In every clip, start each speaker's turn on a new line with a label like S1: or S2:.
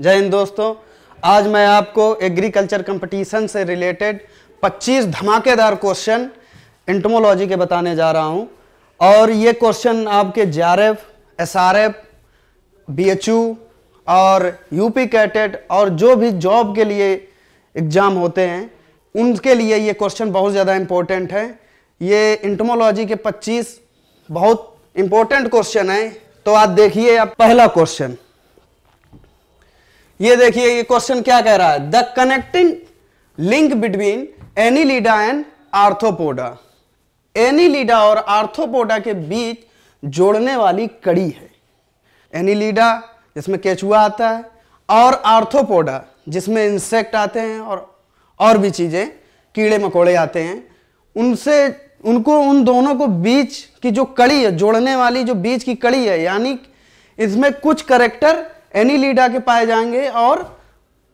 S1: जय हिंद दोस्तों आज मैं आपको एग्रीकल्चर कंपटीशन से रिलेटेड 25 धमाकेदार क्वेश्चन इंटमोलॉजी के बताने जा रहा हूं और ये क्वेश्चन आपके J R F S R F B H U और यूपी कैटेड और जो भी जॉब के लिए एग्ज़ाम होते हैं उनके लिए ये क्वेश्चन बहुत ज़्यादा इम्पोर्टेंट है ये इंटमोलॉजी के 25 बहुत इंपॉर्टेंट क्वेश्चन हैं तो आज देखिए आप पहला क्वेश्चन ये देखिए ये क्वेश्चन क्या कह रहा है the connecting link between Annelida and Arthropoda Annelida और आर्थोपोडा के बीच जोड़ने वाली कड़ी है एनी लीडा जिसमें केचुआ आता है और आर्थोपोडा जिसमें इंसेक्ट आते हैं और और भी चीज़ें कीड़े मकोड़े आते हैं उनसे उनको उन दोनों को बीच की जो कड़ी है जोड़ने वाली जो बीच की कड़ी है यानी इसमें कुछ करेक्टर एनिलीडा के पाए जाएंगे और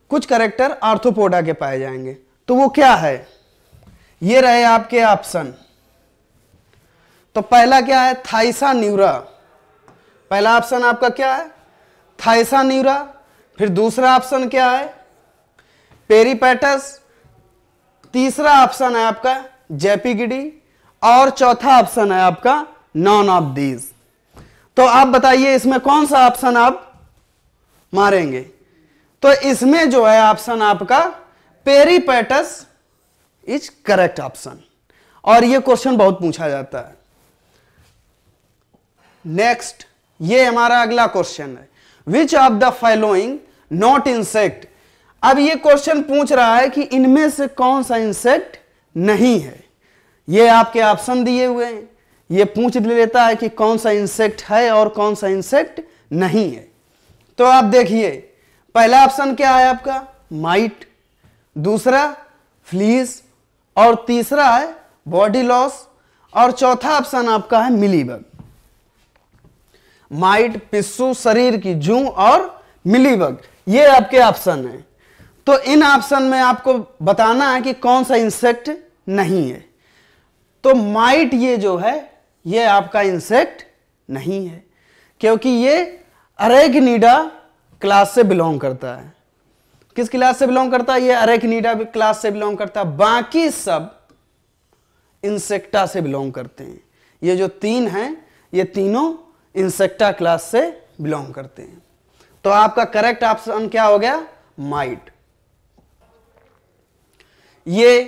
S1: कुछ करेक्टर आर्थोपोडा के पाए जाएंगे तो वो क्या है ये रहे आपके ऑप्शन तो पहला क्या है थाइसा न्यूरा पहला ऑप्शन आपका क्या है थाइसा न्यूरा फिर दूसरा ऑप्शन क्या है पेरीपैटस तीसरा ऑप्शन है आपका जेपीगिडी और चौथा ऑप्शन है आपका नॉन ऑफ दीज तो आप बताइए इसमें कौन सा ऑप्शन आप मारेंगे तो इसमें जो है ऑप्शन आपका पेरीपेटस इज करेक्ट ऑप्शन और ये क्वेश्चन बहुत पूछा जाता है नेक्स्ट ये हमारा अगला क्वेश्चन है which of the following not insect अब ये क्वेश्चन पूछ रहा है कि इनमें से कौन सा इंसेक्ट नहीं है ये आपके ऑप्शन दिए हुए हैं ये पूछ लेता है कि कौन सा इंसेक्ट है और कौन सा इंसेक्ट नहीं है तो आप देखिए पहला ऑप्शन क्या है आपका माइट दूसरा फ्लीस और तीसरा है बॉडी लॉस और चौथा ऑप्शन आपका है मिलीबग माइट पिस्सू शरीर की जू और मिलीबग ये आपके ऑप्शन है तो इन ऑप्शन में आपको बताना है कि कौन सा इंसेक्ट नहीं है तो माइट ये जो है ये आपका इंसेक्ट नहीं है क्योंकि ये अरेगनीडा क्लास से बिलोंग करता है किस क्लास से बिलोंग करता है ये अरेकनीडा भी क्लास से बिलोंग करता है बाकी सब इंसेक्टा से बिलोंग करते हैं ये जो तीन हैं ये तीनों इंसेक्टा क्लास से बिलोंग करते हैं तो आपका करेक्ट ऑप्शन क्या हो गया माइट ये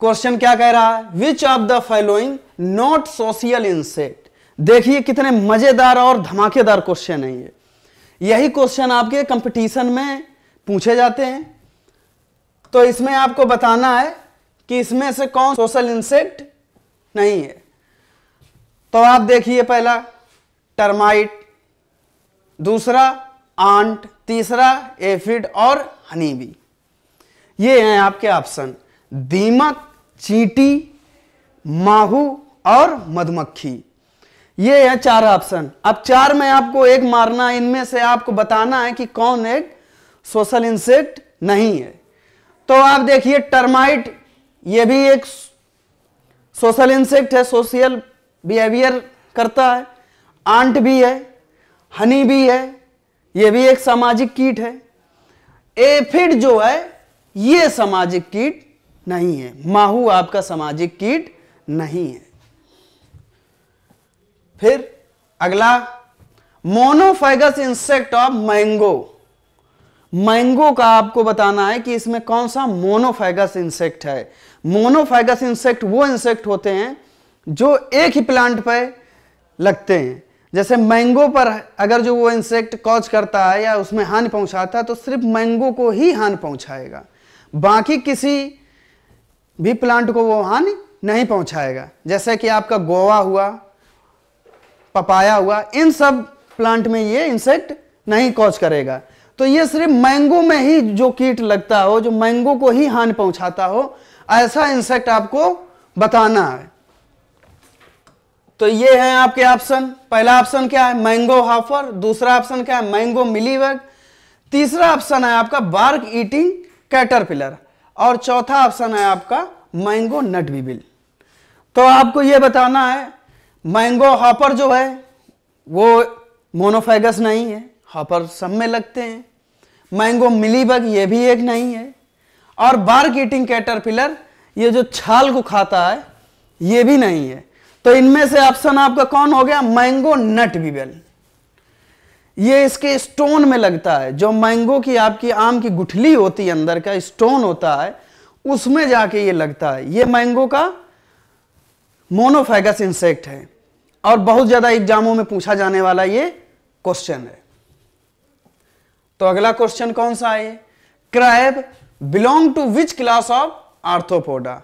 S1: क्वेश्चन क्या कह रहा है which of the following not social insect देखिए कितने मजेदार और धमाकेदार क्वेश्चन है ये यही क्वेश्चन आपके कंपटीशन में पूछे जाते हैं तो इसमें आपको बताना है कि इसमें से कौन सोशल इंसेक्ट नहीं है तो आप देखिए पहला टर्माइट दूसरा आंट तीसरा एफिड और हनीबी ये हैं आपके ऑप्शन दीमक चींटी माहू और मधुमक्खी ये है चार ऑप्शन अब चार में आपको एक मारना इनमें से आपको बताना है कि कौन एक सोशल इंसेक्ट नहीं है तो आप देखिए टर्माइट ये भी एक सोशल इंसेक्ट है सोशल बिहेवियर करता है आंट भी है हनी भी है ये भी एक सामाजिक कीट है एफिड जो है ये सामाजिक कीट नहीं है माहू आपका सामाजिक कीट नहीं है फिर अगला monophagous insect of mango mango का आपको बताना है कि इसमें कौन सा मोनोफाइगस इंसेक्ट है मोनोफाइगस इंसेक्ट वो इंसेक्ट होते हैं जो एक ही प्लांट पर लगते हैं जैसे मैंगो पर अगर जो वो इंसेक्ट कॉज करता है या उसमें हानि पहुंचाता है तो सिर्फ मैंगो को ही हानि पहुंचाएगा बाकी किसी भी प्लांट को वो हानि नहीं पहुंचाएगा जैसे कि आपका गोवा हुआ पपाया हुआ इन सब प्लांट में ये इंसेक्ट नहीं कॉज करेगा तो ये सिर्फ मैंगो में ही जो कीट लगता हो जो मैंगो को ही हानि पहुंचाता हो ऐसा इंसेक्ट आपको बताना है तो ये है आपके ऑप्शन पहला ऑप्शन क्या है मैंगो हाफर दूसरा ऑप्शन क्या है मैंगो मिलीवर्ग तीसरा ऑप्शन है आपका बार्क ईटिंग कैटरपिलर और चौथा ऑप्शन है आपका मैंगो नट बीबिल तो आपको यह बताना है मैंगो हॉपर जो है वो मोनोफेगस नहीं है हॉपर सब में लगते हैं मैंगो मिलीबग ये भी एक नहीं है और बार्क ईटिंग कैटरपिलर ये जो छाल को खाता है ये भी नहीं है तो इनमें से ऑप्शन आपका कौन हो गया मैंगो नट बीबल ये इसके स्टोन में लगता है जो मैंगो की आपकी आम की गुठली होती है अंदर का स्टोन होता है उसमें जाके ये लगता है ये मैंगो का मोनोफेगस इंसेक्ट है और बहुत ज़्यादा एग्जामों में पूछा जाने वाला ये क्वेश्चन है तो अगला क्वेश्चन कौन सा है crab belong to which class of Arthropoda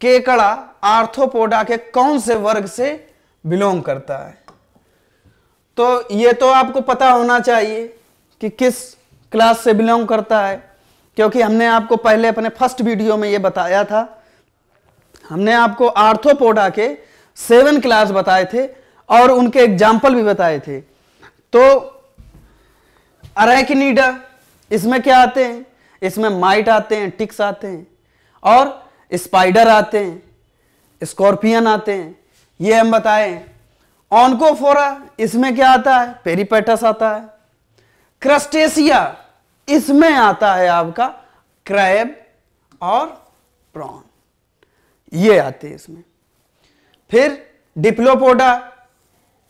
S1: केकड़ा आर्थोपोडा के कौन से वर्ग से बिलोंग करता है तो ये तो आपको पता होना चाहिए कि किस क्लास से बिलोंग करता है क्योंकि हमने आपको पहले अपने फर्स्ट वीडियो में ये बताया था हमने आपको आर्थोपोडा के सेवन क्लास बताए थे और उनके एग्जाम्पल भी बताए थे तो अरेकिनीडा इसमें क्या आते हैं इसमें माइट आते हैं टिक्स आते हैं और स्पाइडर आते हैं स्कॉर्पियन आते हैं ये हम बताए ऑनकोफोरा इसमें क्या आता है पेरीपेटस आता है क्रस्टेशिया इसमें आता है आपका क्रैब और प्रॉन ये आते हैं इसमें फिर डिप्लोपोडा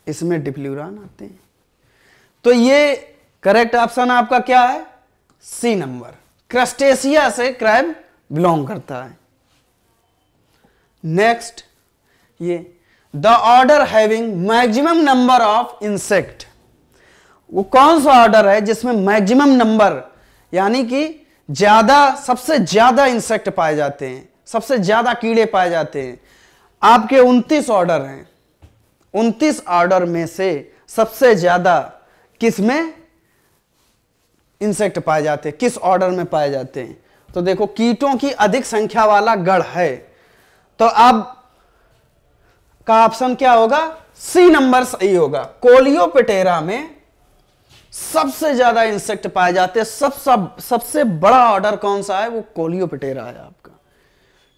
S1: इसमें डिप्ल्यूरान आते हैं तो ये करेक्ट ऑप्शन आपका क्या है सी नंबर क्रस्टेशिया से क्रैब बिलोंग करता है नेक्स्ट ये the order having maximum number of insect वो कौन सा ऑर्डर है जिसमें मैक्सिमम नंबर यानी कि ज्यादा सबसे ज्यादा इंसेक्ट पाए जाते हैं सबसे ज्यादा कीड़े पाए जाते हैं आपके 29 ऑर्डर हैं उनतीस ऑर्डर में से सबसे ज़्यादा किस में इंसेक्ट पाए जाते हैं किस ऑर्डर में पाए जाते हैं तो देखो कीटों की अधिक संख्या वाला गढ़ है तो अब का ऑप्शन क्या होगा सी नंबर सही होगा कोलियोपिटेरा में सबसे ज्यादा इंसेक्ट पाए जाते हैं सब सब सबसे बड़ा ऑर्डर कौन सा है वो कोलियोपिटेरा है आपका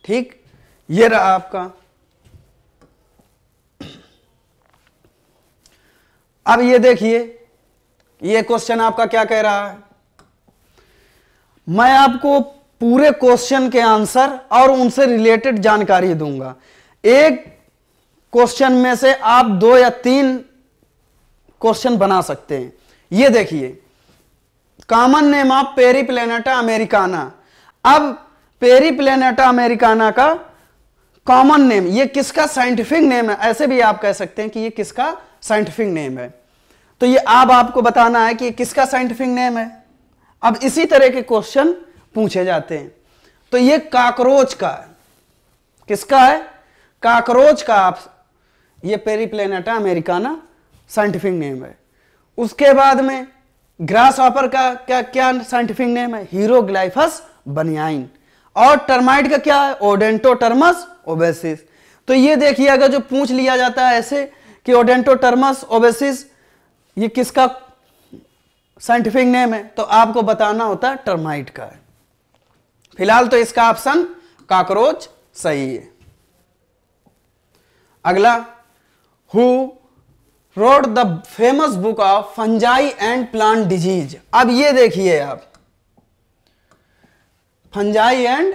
S1: ठीक ये रहा आपका अब ये देखिए ये क्वेश्चन आपका क्या कह रहा है मैं आपको पूरे क्वेश्चन के आंसर और उनसे रिलेटेड जानकारी दूंगा एक क्वेश्चन में से आप दो या तीन क्वेश्चन बना सकते हैं ये देखिए common name of Periplaneta americana अब पेरी प्लेनेटा अमेरिकाना का कॉमन नेम ये किसका साइंटिफिक नेम है ऐसे भी आप कह सकते हैं कि ये किसका साइंटिफिक नेम है तो ये अब आपको बताना है कि किसका साइंटिफिक नेम है अब इसी तरह के क्वेश्चन पूछे जाते हैं तो ये काकरोच का है किसका है काकरोच का आप ये peri Periplaneta americana scientific name है उसके बाद में ग्रास ऑपर का क्या क्या साइंटिफिक नेम है हीरोग्लाइफस बनियाइन और टर्माइट का क्या है ओडेंटोटर्मस ओबेसिस तो ये देखिए अगर जो पूछ लिया जाता है ऐसे कि ओडेंटोटर्मस ओबेसिस ये किसका साइंटिफिक नेम है तो आपको बताना होता है टर्माइट का है फिलहाल तो इसका ऑप्शन काकरोच सही है अगला who wrote the famous book of fungi and plant disease अब ये देखिए आप फंजाई एंड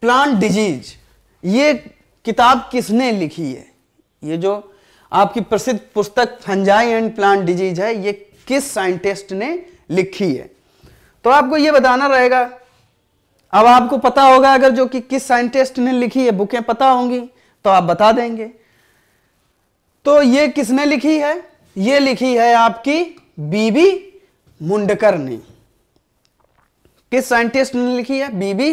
S1: प्लांट डिजीज ये किताब किसने लिखी है ये जो आपकी प्रसिद्ध पुस्तक फंजाई एंड प्लांट डिजीज है ये किस साइंटिस्ट ने लिखी है तो आपको ये बताना रहेगा अब आपको पता होगा अगर जो कि किस साइंटिस्ट ने लिखी है बुकें पता होंगी तो आप बता देंगे तो ये किसने लिखी है ये लिखी है आपकी बीबी मुंडकर ने किस साइंटिस्ट ने लिखी है बीबी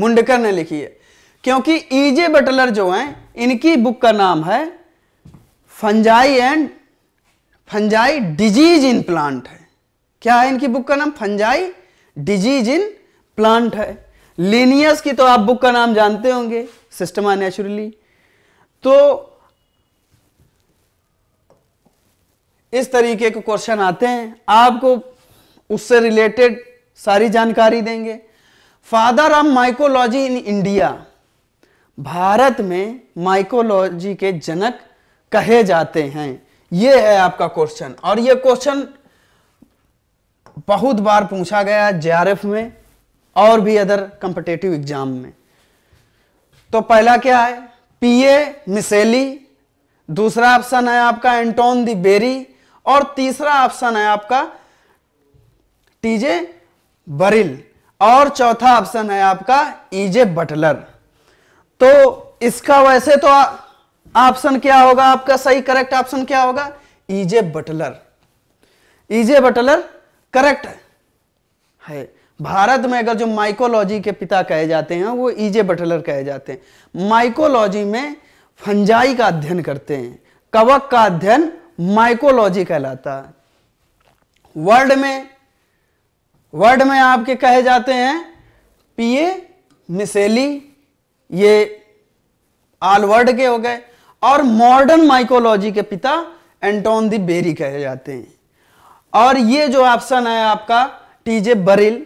S1: मुंडकर ने लिखी है क्योंकि ईजे e बटलर जो हैं इनकी बुक का नाम है fungi and fungi disease in plant है क्या है इनकी बुक का नाम फंजाई डिजीज इन प्लांट है लीनियस की तो आप बुक का नाम जानते होंगे सिस्टम आ नेचुरली तो इस तरीके के क्वेश्चन आते हैं आपको उससे रिलेटेड सारी जानकारी देंगे father of mycology in India भारत में माइकोलॉजी के जनक कहे जाते हैं ये है आपका क्वेश्चन और ये क्वेश्चन बहुत बार पूछा गया जे में और भी अदर कंपिटेटिव एग्जाम में तो पहला क्या है पीए मिसेली दूसरा ऑप्शन है आपका एंटोन दी बेरी और तीसरा ऑप्शन है आपका टीजे बरिल और चौथा ऑप्शन है आपका ईजे e बटलर तो इसका वैसे तो आ, ऑप्शन क्या होगा आपका सही करेक्ट ऑप्शन क्या होगा E J Butler E J Butler correct है भारत में अगर जो माइकोलॉजी के पिता कहे जाते हैं वो ईजे e बटलर कहे जाते हैं माइकोलॉजी में फंजाई का अध्ययन करते हैं कवक का अध्ययन माइकोलॉजी कहलाता है वर्ड में वर्ड में आपके कहे जाते हैं पीए मिसेली ये आल वर्ड के हो गए और मॉडर्न माइकोलॉजी के पिता एंटोन दी बेरी कहे जाते हैं और ये जो ऑप्शन है आपका टीजे बरिल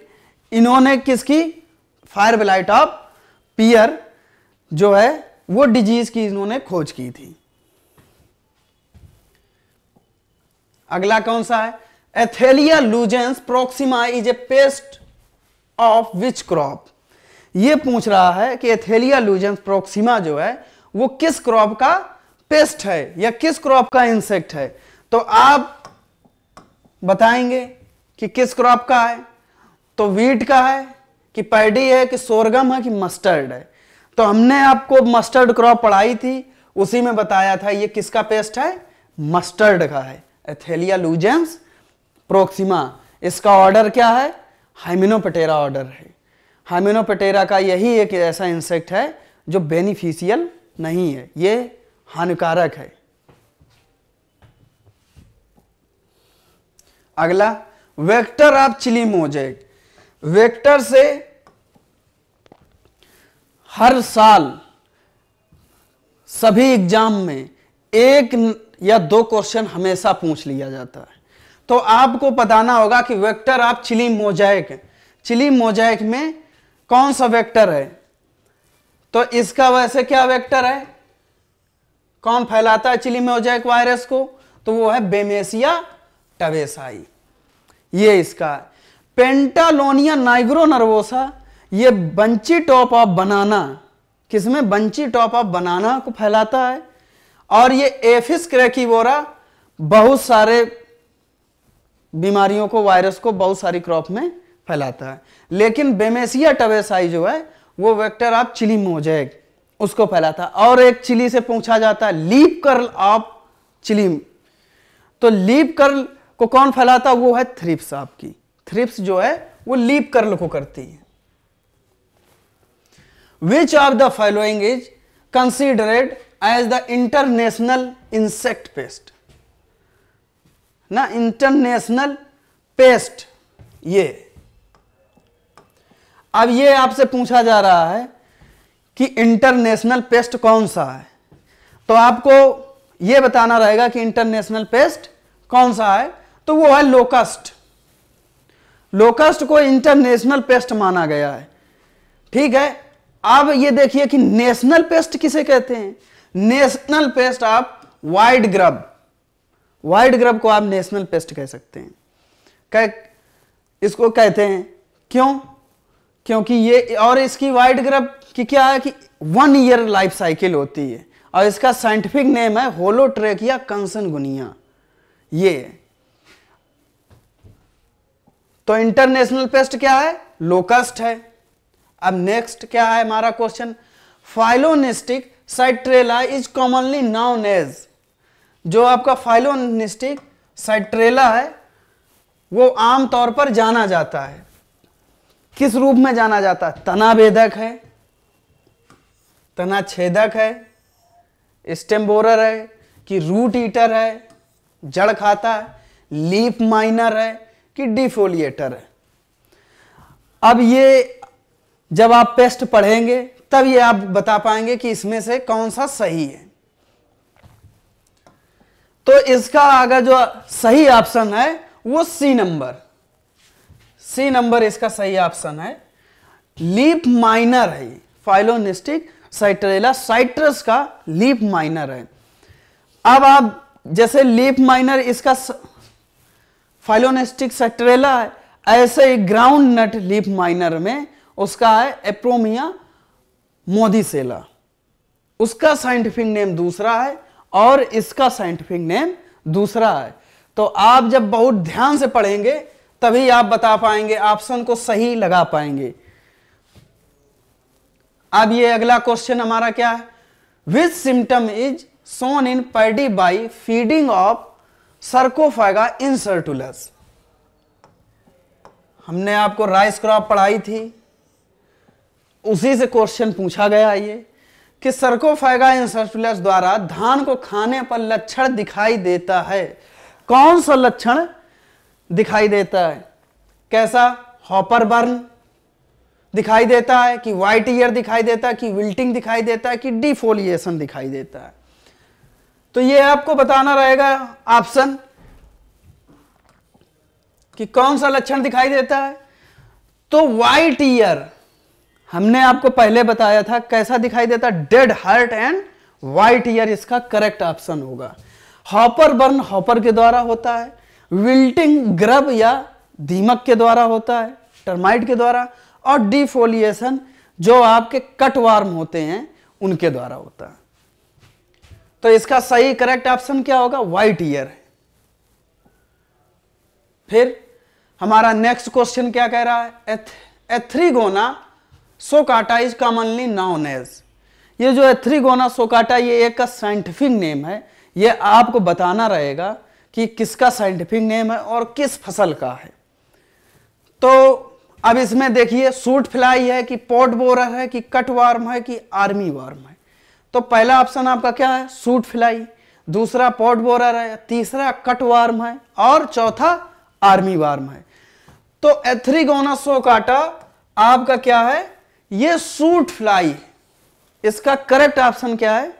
S1: इन्होंने किसकी फायर ब्लाइट ऑफ पियर जो है वो डिजीज की इन्होंने खोज की थी अगला कौन सा है Athalia lugens proxima is a pest of which crop ये पूछ रहा है कि एथेलिया लूजेंस प्रोक्सिमा जो है वो किस क्रॉप का पेस्ट है या किस क्रॉप का इंसेक्ट है तो आप बताएंगे कि किस क्रॉप का है तो वीट का है कि पैडी है कि सोरगम है कि मस्टर्ड है तो हमने आपको मस्टर्ड क्रॉप पढ़ाई थी उसी में बताया था ये किसका पेस्ट है मस्टर्ड का है एथेलिया लूजेंस प्रोक्सिमा इसका ऑर्डर क्या है हाइमिनोपटेरा ऑर्डर है हाइमिनोपेटेरा का यही एक ऐसा इंसेक्ट है जो बेनिफिशियल नहीं है ये हानिकारक है अगला vector of chilli mosaic vector से हर साल सभी एग्जाम में एक या दो क्वेश्चन हमेशा पूछ लिया जाता है तो आपको बताना होगा कि vector of chilli mosaic chilli mosaic में कौन सा वेक्टर है तो इसका वैसे क्या वेक्टर है कौन फैलाता है चिली में मोजैक वायरस को तो वो है बेमेसिया टवेसाई ये इसका पेंटालोनिया नाइग्रो नर्वोसा ये बंची टॉप ऑफ बनाना किसमें बंची टॉप ऑफ बनाना को फैलाता है और ये एफिस क्रैकीवोरा बहुत सारे बीमारियों को वायरस को बहुत सारी क्रॉप में फैलाता है लेकिन बेमेसिया टवेसाई जो है वो वेक्टर आप चिली मोजेक हो जाएगा उसको फैलाता और एक चिली से पूछा जाता है लीप कर्ल ऑफ चिली तो लीप कर्ल को कौन फैलाता वो है थ्रिप्स आपकी थ्रिप्स जो है वो लीप कर्ल को करती है which of the following is considered as the international insect pest ना इंटरनेशनल पेस्ट ये अब ये आपसे पूछा जा रहा है कि इंटरनेशनल पेस्ट कौन सा है तो आपको ये बताना रहेगा कि इंटरनेशनल पेस्ट कौन सा है तो वो है लोकस्ट लोकस्ट को इंटरनेशनल पेस्ट माना गया है ठीक है अब ये देखिए कि नेशनल पेस्ट किसे कहते हैं नेशनल पेस्ट आप वाइड ग्रब वाइड ग्रब को आप नेशनल पेस्ट कह सकते हैं कह इसको कहते हैं क्यों क्योंकि ये और इसकी वाइट ग्रब की क्या है कि वन ईयर लाइफ साइकिल होती है और इसका साइंटिफिक नेम है होलोट्रेक या गुनिया ये तो इंटरनेशनल पेस्ट क्या है लोकस्ट है अब नेक्स्ट क्या है हमारा question Phyllocnistis citrella is commonly known as जो आपका फाइलोनिस्टिक साइट्रेला है वो आमतौर पर जाना जाता है किस रूप में जाना जाता है तना भेदक है तना छेदक है स्टेम्बोरर है कि रूट ईटर है जड़ खाता है लीफ माइनर है कि डिफोलिएटर है अब ये जब आप पेस्ट पढ़ेंगे तब ये आप बता पाएंगे कि इसमें से कौन सा सही है तो इसका आगे जो सही ऑप्शन है वो सी नंबर सी नंबर इसका सही ऑप्शन है लीप माइनर है फाइलोनिस्टिक साइट्रेला साइट्रस का लीप माइनर है अब आप जैसे लीप माइनर इसका फाइलोनिस्टिक साइट्रेला है ऐसे ही ग्राउंड नट लीप माइनर में उसका है एप्रोमिया मोदीसेला उसका साइंटिफिक नेम दूसरा है और इसका साइंटिफिक नेम दूसरा है तो आप जब बहुत ध्यान से पढ़ेंगे तभी आप बता पाएंगे ऑप्शन को सही लगा पाएंगे अब ये अगला क्वेश्चन हमारा क्या है which symptom is shown in paddy by feeding of Scirpophaga incertulas हमने आपको राइस क्रॉप पढ़ाई थी उसी से क्वेश्चन पूछा गया ये कि सर्कोफाइगा इंसर्टुलस द्वारा धान को खाने पर लक्षण दिखाई देता है कौन सा लक्षण दिखाई देता है कैसा हॉपर बर्न दिखाई देता है कि वाइट ईयर दिखाई देता है कि विल्टिंग दिखाई देता है कि डिफोलिएशन दिखाई देता है तो ये आपको बताना रहेगा ऑप्शन कि कौन सा लक्षण दिखाई देता है तो वाइट ईयर हमने आपको पहले बताया था कैसा दिखाई देता dead heart and white ear इसका करेक्ट ऑप्शन होगा हॉपर बर्न हॉपर के द्वारा होता है विल्टिंग ग्रब या दीमक के द्वारा होता है टर्माइट के द्वारा और डिफोलिएशन जो आपके कट वार्म होते हैं उनके द्वारा होता है तो इसका सही करेक्ट ऑप्शन क्या होगा व्हाइट ईयर फिर हमारा नेक्स्ट क्वेश्चन क्या कह रहा है Atherigona soccata is commonly known as ये जो एथ्रीगोना सोकाटा ये एक का साइंटिफिक नेम है ये आपको बताना रहेगा कि किसका साइंटिफिक नेम है और किस फसल का है तो अब इसमें देखिए सूट फ्लाई है कि पॉट बोरर है कि कट वार्म है कि आर्मी वार्म है तो पहला ऑप्शन आपका क्या है सूट फ्लाई दूसरा पॉट बोरर है तीसरा कट वार्म है और चौथा आर्मी वार्म है तो एथ्रीगोना सोकाटा आपका क्या है ये सूट फ्लाई इसका करेक्ट ऑप्शन क्या है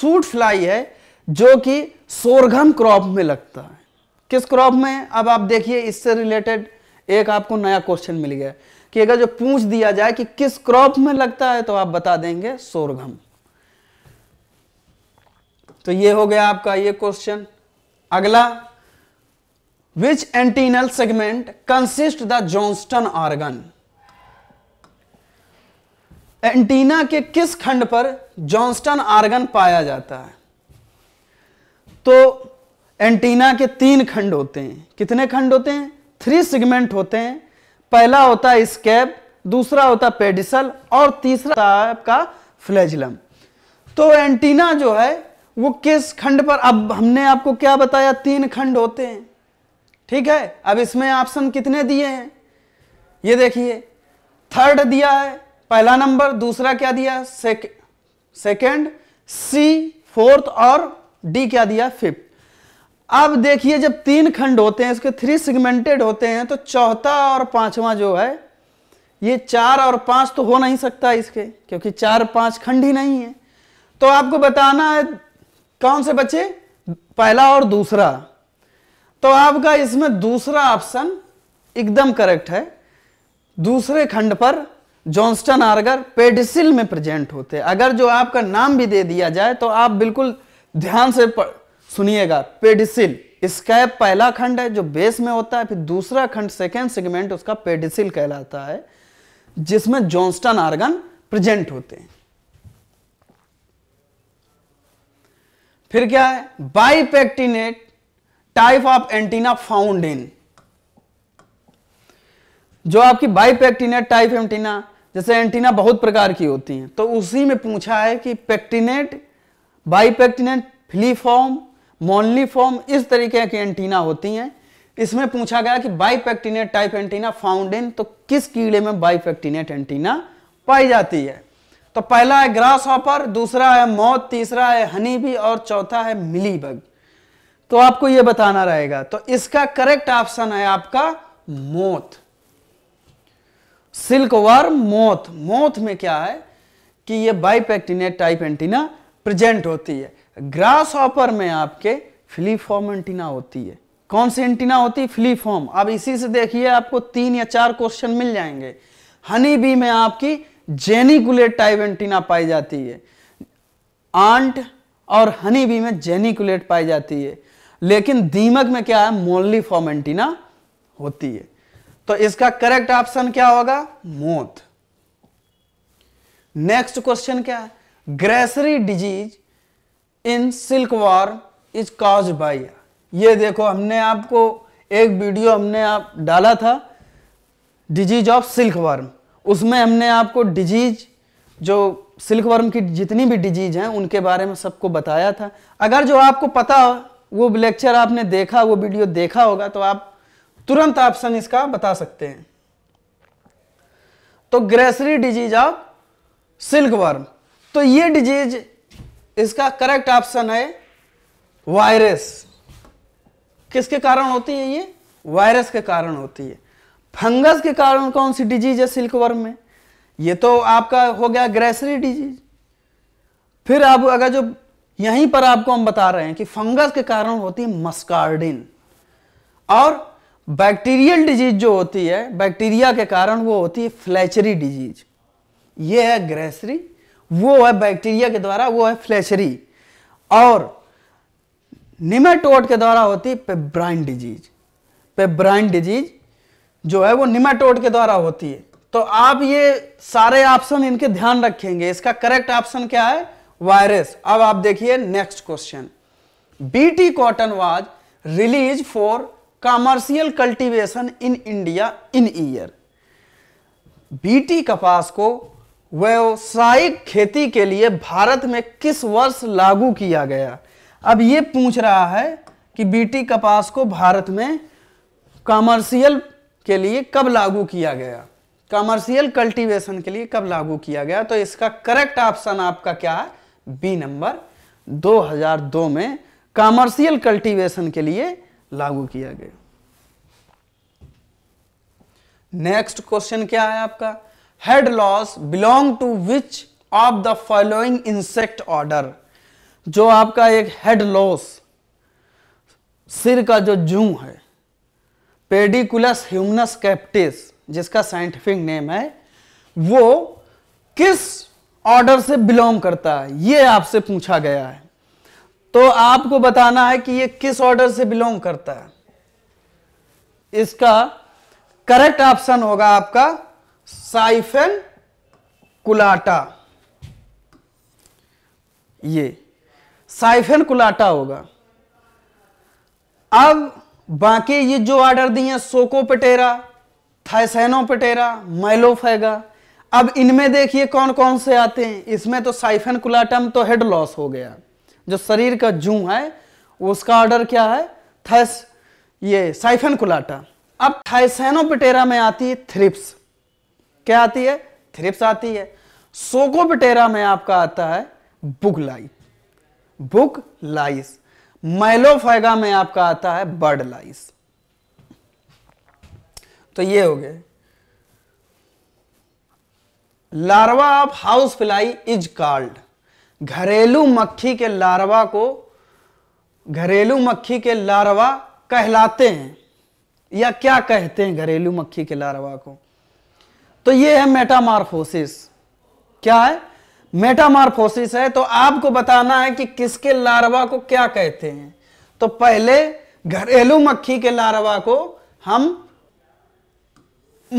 S1: सूट फ्लाई है जो कि सोरघम क्रॉप में लगता है किस क्रॉप में अब आप देखिए इससे रिलेटेड एक आपको नया क्वेश्चन मिल गया कि अगर जो पूछ दिया जाए कि किस क्रॉप में लगता है तो आप बता देंगे सोरघम तो ये हो गया आपका ये क्वेश्चन अगला which antennal segment consist the Johnston organ antenna के किस खंड पर जॉन्स्टन ऑर्गन पाया जाता है तो एंटीना के तीन खंड होते हैं कितने खंड होते हैं थ्री सेगमेंट होते हैं पहला होता है स्केब दूसरा होता है पेडिसल और तीसरा होता है आपका फ्लैजलम तो एंटीना जो है वो किस खंड पर अब हमने आपको क्या बताया तीन खंड होते हैं ठीक है अब इसमें ऑप्शन कितने दिए हैं ये देखिए थर्ड दिया है पहला नंबर दूसरा क्या दिया सेक, सेकेंड सी फोर्थ और डी क्या दिया फिफ्थ अब देखिए जब तीन खंड होते हैं इसके थ्री सिगमेंटेड होते हैं तो चौथा और पांचवा जो है ये चार और पांच तो हो नहीं सकता इसके क्योंकि चार पांच खंड ही नहीं है तो आपको बताना है कौन से बचे पहला और दूसरा तो आपका इसमें दूसरा ऑप्शन एकदम करेक्ट है दूसरे खंड पर जॉन्स्टन आर्गर पेडिसिल में प्रेजेंट होते हैं अगर जो आपका नाम भी दे दिया जाए तो आप बिल्कुल ध्यान से सुनिएगा पेडिसिल इसका पहला खंड है जो बेस में होता है फिर दूसरा खंड सेकेंड सेगमेंट उसका पेडिसिल कहलाता है जिसमें जॉन्स्टन आर्गन प्रेजेंट होते हैं फिर क्या है bipectinate type of antenna found in जो आपकी बाइपेक्टिनेट टाइप एंटीना जैसे एंटीना बहुत प्रकार की होती हैं तो उसी में पूछा है कि पेक्टिनेट बाईपेक्टिनेंट फ्लीफॉर्म मोनलीफॉर्म इस तरीके की एंटीना होती हैं इसमें पूछा गया कि bipectinate type antenna found in तो किस कीड़े में बाईपेक्टिनेट एंटीना पाई जाती है तो पहला है ग्रास हॉपर दूसरा है मौत तीसरा है भी और चौथा है मिलीबग तो आपको यह बताना रहेगा तो इसका करेक्ट ऑप्शन है आपका मौत सिल्क वर्म मौत मौत में क्या है कि यह बाईपेक्टिनेट टाइप एंटीना प्रेजेंट होती है ग्रास ऑपर में आपके फिलीफॉर्म एंटीना होती है कौन सी एंटीना होती है फिलीफॉर्म अब इसी से देखिए आपको तीन या चार क्वेश्चन मिल जाएंगे हनी बी में आपकी जेनिकुलेट टाइप एंटीना पाई जाती है आंट और हनी बी में जेनिकुलेट पाई जाती है लेकिन दीमक में क्या है मोनली फॉर्म एंटीना होती है तो इसका करेक्ट ऑप्शन क्या होगा मोथ नेक्स्ट क्वेश्चन क्या है grasserie disease in silk silkworm is cause by ये देखो हमने आपको एक वीडियो हमने आप डाला था डिजीज ऑफ सिल्क वर्म उसमें हमने आपको डिजीज जो सिल्क वर्म की जितनी भी डिजीज हैं उनके बारे में सबको बताया था अगर जो आपको पता हो वो लेक्चर आपने देखा वो वीडियो देखा होगा तो आप तुरंत ऑप्शन इसका बता सकते हैं तो grasserie disease of silkworm तो ये डिजीज इसका करेक्ट ऑप्शन है वायरस किसके कारण होती है ये वायरस के कारण होती है फंगस के कारण कौन सी डिजीज है सिल्कवर्म में ये तो आपका हो गया ग्रेसरी डिजीज फिर आप अगर जो यहीं पर आपको हम बता रहे हैं कि फंगस के कारण होती है मस्कार्डिन और बैक्टीरियल डिजीज जो होती है बैक्टीरिया के कारण वो होती है फ्लैचरी डिजीज ये है ग्रेसरी वो है बैक्टीरिया के द्वारा वो है फ्लैशरी और निमेटोड के द्वारा होती है पेब्राइन डिजीज पेब्राइन डिजीज जो है वो निमेटोड के द्वारा होती है तो आप ये सारे ऑप्शन इनके ध्यान रखेंगे इसका करेक्ट ऑप्शन क्या है वायरस अब आप देखिए next question BT cotton was release for commercial cultivation in India in year BT कपास को व्यवसायिक खेती के लिए भारत में किस वर्ष लागू किया गया अब ये पूछ रहा है कि बीटी कपास को भारत में कॉमर्शियल के लिए कब लागू किया गया कॉमर्शियल कल्टीवेशन के लिए कब लागू किया गया तो इसका करेक्ट ऑप्शन आपका क्या है बी नंबर 2002 में कॉमर्शियल कल्टीवेशन के लिए लागू किया गया नेक्स्ट क्वेश्चन क्या है आपका head louse belong to which of the following insect order जो आपका एक हेड लॉस सिर का जो जू है पेडिकुलस ह्यूमनस कैप्टिस जिसका साइंटिफिक नेम है वो किस ऑर्डर से बिलोंग करता है ये आपसे पूछा गया है तो आपको बताना है कि ये किस ऑर्डर से बिलोंग करता है इसका करेक्ट ऑप्शन होगा आपका साइफन कुलाटा ये साइफन कुलाटा होगा अब बाकी ये जो ऑर्डर दिए हैं सोकोपेटेरा पटेरा माइलोफेगा अब इनमें देखिए कौन कौन से आते हैं इसमें तो साइफन कुलाटम तो हेड लॉस हो गया जो शरीर का जू है उसका ऑर्डर क्या है थैस ये साइफन कुलाटा अब पटेरा में आती है थ्रिप्स क्या आती है थ्रिप्स आती है सोगोबटेरा में आपका आता है बुक लाइस बुक लाइस मैलोफेगा में आपका आता है बर्ड लाइस तो ये हो गए larva of house fly is called घरेलू मक्खी के लार्वा को घरेलू मक्खी के लार्वा कहलाते हैं या क्या कहते हैं घरेलू मक्खी के लार्वा को तो ये है मेटामार्फोसिस क्या है मेटामार्फोसिस है तो आपको बताना है कि किसके लार्वा को क्या कहते हैं तो पहले घरेलू मक्खी के लार्वा को हम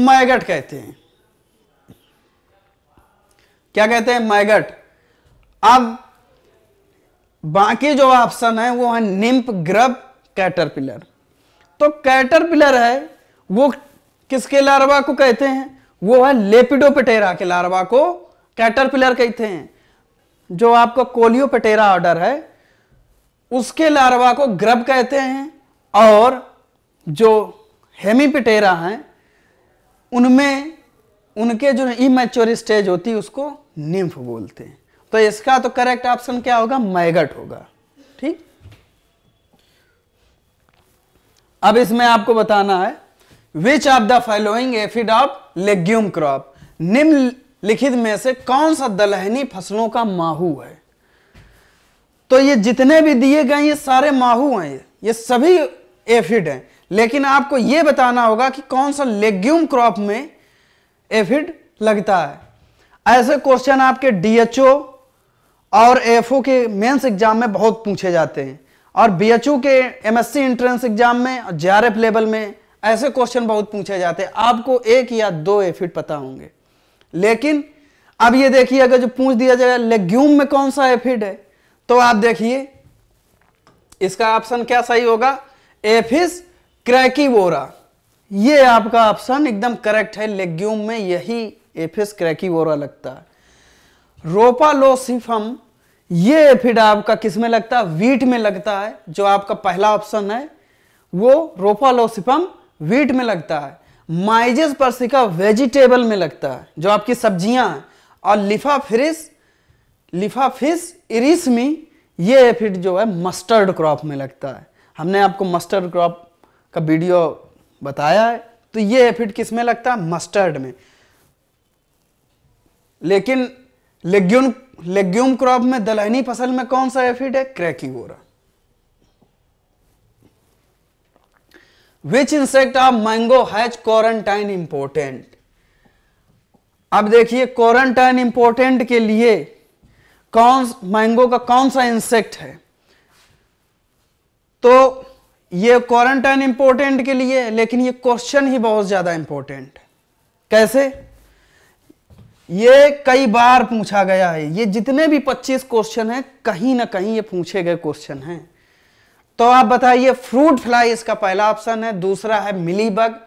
S1: मैगट कहते हैं क्या कहते हैं मैगट अब बाकी जो ऑप्शन है वो है निम्प ग्रब कैटरपिलर तो कैटरपिलर है वो किसके लार्वा को कहते हैं वो है लेपिडोपेटेरा के लार्वा को कैटरपिलर कहते हैं जो आपका कोलियोपेटेरा ऑर्डर है उसके लार्वा को ग्रब कहते हैं और जो हेमीपिटेरा हैं उनमें उनके जो इमेच्योर स्टेज होती है उसको निम्फ बोलते हैं तो इसका तो करेक्ट ऑप्शन क्या होगा मैगट होगा ठीक अब इसमें आपको बताना है which of the following aphid of legume crop निम्नलिखित में से कौन सा दलहनी फसलों का माहू है तो ये जितने भी दिए गए ये सारे माहू हैं ये ये सभी एफिड हैं लेकिन आपको ये बताना होगा कि कौन सा लेग्यूम क्रॉप में एफिड लगता है ऐसे क्वेश्चन आपके डीएचओ और एफओ के मेंस एग्जाम में बहुत पूछे जाते हैं और बीएचओ के एमएससी एंट्रेंस एग्जाम में और एफ लेवल में ऐसे क्वेश्चन बहुत पूछे जाते हैं आपको एक या दो एफिड पता होंगे लेकिन अब ये देखिए अगर जो पूछ दिया जाए लेग्यूम में कौन सा एफिड है तो आप देखिए इसका ऑप्शन क्या सही होगा एफिस क्रैकीवोरा ये आपका ऑप्शन एकदम करेक्ट है लेग्यूम में यही एफिस क्रैकीवोरा लगता है रोपालोसिफम ये एफिड आपका किस में लगता है वीट में लगता है जो आपका पहला ऑप्शन है वो रोपालोसिफम वीट में लगता है माइजेस पर्सिका वेजिटेबल में लगता है जो आपकी सब्जियां हैं और लिफा फ्रिस लिफा फिस इरिसमी ये फिर जो है मस्टर्ड क्रॉप में लगता है हमने आपको मस्टर्ड क्रॉप का वीडियो बताया है तो ये एफिड किस में लगता है मस्टर्ड में लेकिन लेग्यूम लेग्यूम क्रॉप में दलहनी फसल में कौन सा एफिड है borer which insect of mango has quarantine important अब देखिए क्वारंटाइन इंपोर्टेंट के लिए कौन मैंगो का कौन सा इंसेक्ट है तो ये क्वारंटाइन इंपोर्टेंट के लिए लेकिन ये क्वेश्चन ही बहुत ज़्यादा इंपॉर्टेंट कैसे ये कई बार पूछा गया है ये जितने भी 25 क्वेश्चन हैं कहीं ना कहीं ये पूछे गए क्वेश्चन हैं तो आप बताइए फ्रूट फ्लाई इसका पहला ऑप्शन है दूसरा है mealybug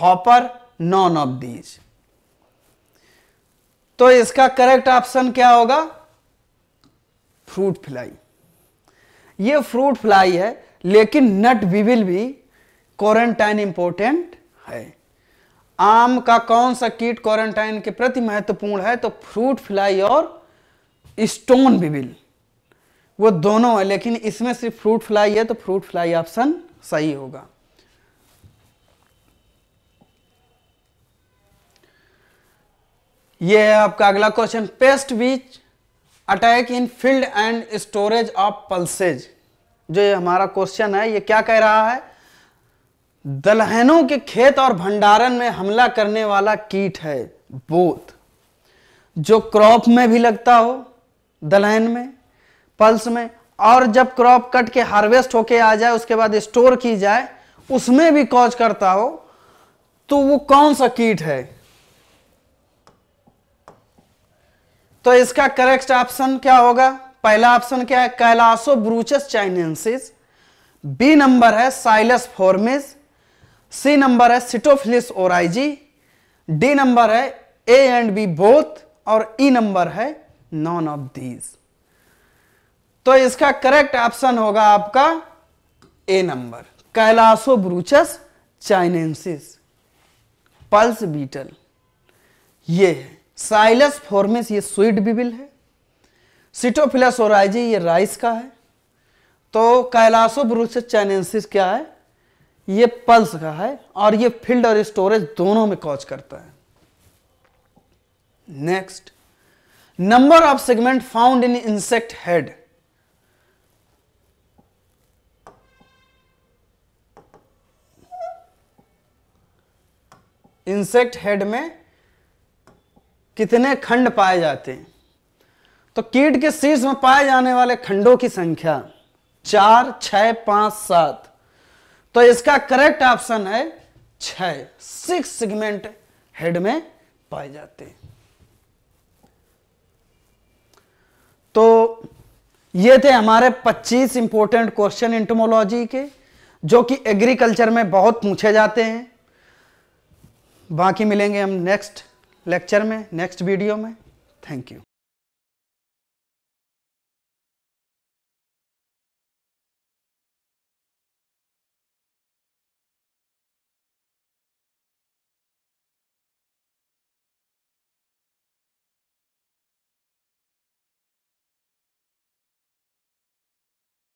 S1: hopper none of these तो इसका करेक्ट ऑप्शन क्या होगा फ्रूट फ्लाई ये फ्रूट फ्लाई है लेकिन नट विविल भी क्वारंटाइन इंपोर्टेंट है आम का कौन सा कीट क्वारंटाइन के प्रति महत्वपूर्ण है तो फ्रूट फ्लाई और स्टोन विविल वो दोनों है लेकिन इसमें सिर्फ फ्रूट फ्लाई है तो फ्रूट फ्लाई ऑप्शन सही होगा ये है आपका अगला question pest which attack in field and storage of pulses जो ये हमारा क्वेश्चन है ये क्या कह रहा है दलहनों के खेत और भंडारण में हमला करने वाला कीट है बोथ जो क्रॉप में भी लगता हो दलहन में पल्स में और जब क्रॉप कट के हार्वेस्ट होके आ जाए उसके बाद स्टोर की जाए उसमें भी कॉज करता हो तो वो कौन सा कीट है तो इसका करेक्ट ऑप्शन क्या होगा पहला ऑप्शन क्या है Callosobruchus chinensis B number है साइलस फॉर्मिस सी नंबर है सिटोफिलिस ओराइजी डी नंबर है ए एंड बी बोथ और ई e नंबर है नॉन ऑफ दीज तो इसका करेक्ट ऑप्शन होगा आपका A number Callosobruchus chinensis pulse beetle ये है साइलस फॉर्मिस ये स्वीट बिबिल है सिटोफिलस और ये राइस का है तो कैलासो ब्रूचस चाइनेंसिस क्या है ये पल्स का है और ये फील्ड और स्टोरेज दोनों में कॉच करता है next number of segment found in insect head insect head में कितने खंड पाए जाते हैं तो कीट के शीर्ष में पाए जाने वाले खंडों की संख्या चार छ पांच सात तो इसका करेक्ट ऑप्शन है छ सिक्स सिगमेंट हेड में पाए जाते हैं तो ये थे हमारे 25 इंपॉर्टेंट क्वेश्चन इंटमोलॉजी के जो कि एग्रीकल्चर में बहुत पूछे जाते हैं बाकी मिलेंगे हम नेक्स्ट लेक्चर में नेक्स्ट वीडियो में थैंक यू